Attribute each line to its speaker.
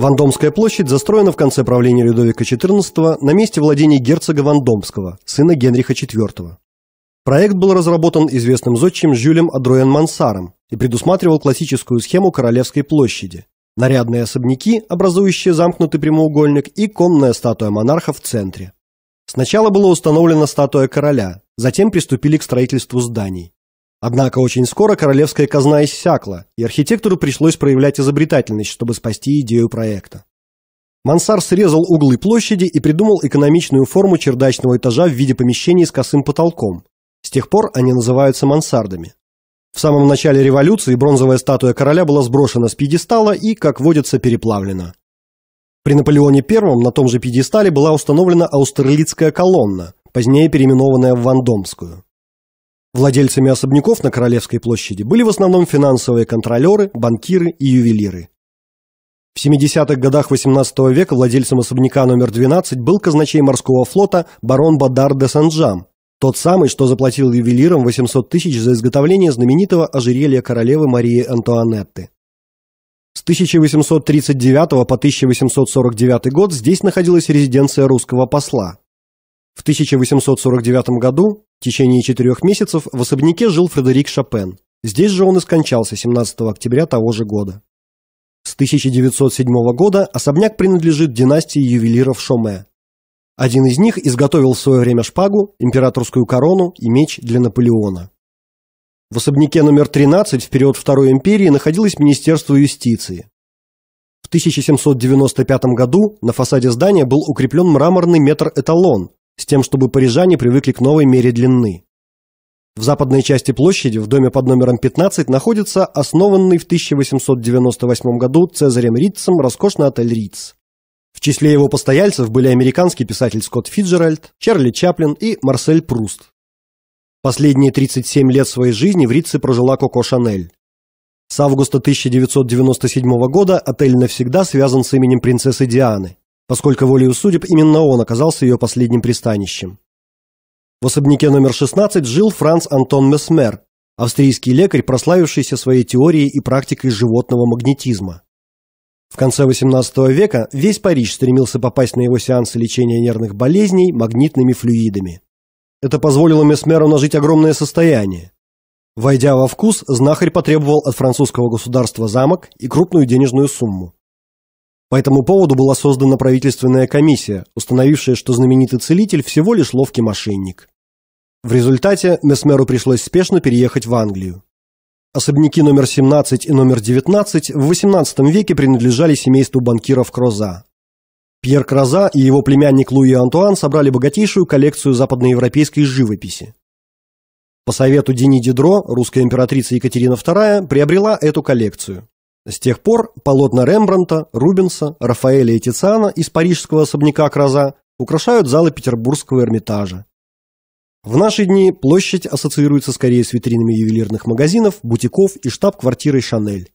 Speaker 1: Вандомская площадь застроена в конце правления Людовика XIV на месте владений герцога Вандомского, сына Генриха IV. Проект был разработан известным зодчим Жюлем Адроен Мансаром и предусматривал классическую схему Королевской площади. Нарядные особняки, образующие замкнутый прямоугольник, и конная статуя монарха в центре. Сначала была установлена статуя короля, затем приступили к строительству зданий. Однако очень скоро королевская казна иссякла, и архитектору пришлось проявлять изобретательность, чтобы спасти идею проекта. Мансар срезал углы площади и придумал экономичную форму чердачного этажа в виде помещений с косым потолком. С тех пор они называются мансардами. В самом начале революции бронзовая статуя короля была сброшена с пьедестала и, как водится, переплавлена. При Наполеоне I на том же пьедестале была установлена аустерлицкая колонна, позднее переименованная в Вандомскую. Владельцами особняков на Королевской площади были в основном финансовые контролеры, банкиры и ювелиры. В 70-х годах XVIII века владельцем особняка номер 12 был казначей морского флота барон Бадар де Санджам, тот самый, что заплатил ювелирам 800 тысяч за изготовление знаменитого ожерелья королевы Марии Антуанетты. С 1839 по 1849 год здесь находилась резиденция русского посла. В 1849 году в течение четырех месяцев в особняке жил Фредерик Шопен. Здесь же он и скончался 17 октября того же года. С 1907 года особняк принадлежит династии ювелиров Шоме. Один из них изготовил в свое время шпагу, императорскую корону и меч для Наполеона. В особняке номер 13 в период Второй империи находилось Министерство юстиции. В 1795 году на фасаде здания был укреплен мраморный метр-эталон, с тем, чтобы парижане привыкли к новой мере длины. В западной части площади в доме под номером 15 находится основанный в 1898 году Цезарем Ритцем роскошный отель Риц. В числе его постояльцев были американский писатель Скотт Фиджеральд, Чарли Чаплин и Марсель Пруст. Последние 37 лет своей жизни в Ритце прожила Коко Шанель. С августа 1997 года отель навсегда связан с именем принцессы Дианы поскольку волею судеб именно он оказался ее последним пристанищем. В особняке номер 16 жил Франц Антон Месмер, австрийский лекарь, прославившийся своей теорией и практикой животного магнетизма. В конце XVIII века весь Париж стремился попасть на его сеансы лечения нервных болезней магнитными флюидами. Это позволило Месмеру нажить огромное состояние. Войдя во вкус, знахарь потребовал от французского государства замок и крупную денежную сумму. По этому поводу была создана правительственная комиссия, установившая, что знаменитый целитель всего лишь ловкий мошенник. В результате Месмеру пришлось спешно переехать в Англию. Особняки номер 17 и номер 19 в XVIII веке принадлежали семейству банкиров Кроза. Пьер Кроза и его племянник Луи Антуан собрали богатейшую коллекцию западноевропейской живописи. По совету Дени Дидро русская императрица Екатерина II приобрела эту коллекцию. С тех пор полотна Рембранта, Рубенса, Рафаэля и Тициана из парижского особняка Кроза украшают залы Петербургского Эрмитажа. В наши дни площадь ассоциируется скорее с витринами ювелирных магазинов, бутиков и штаб-квартирой «Шанель».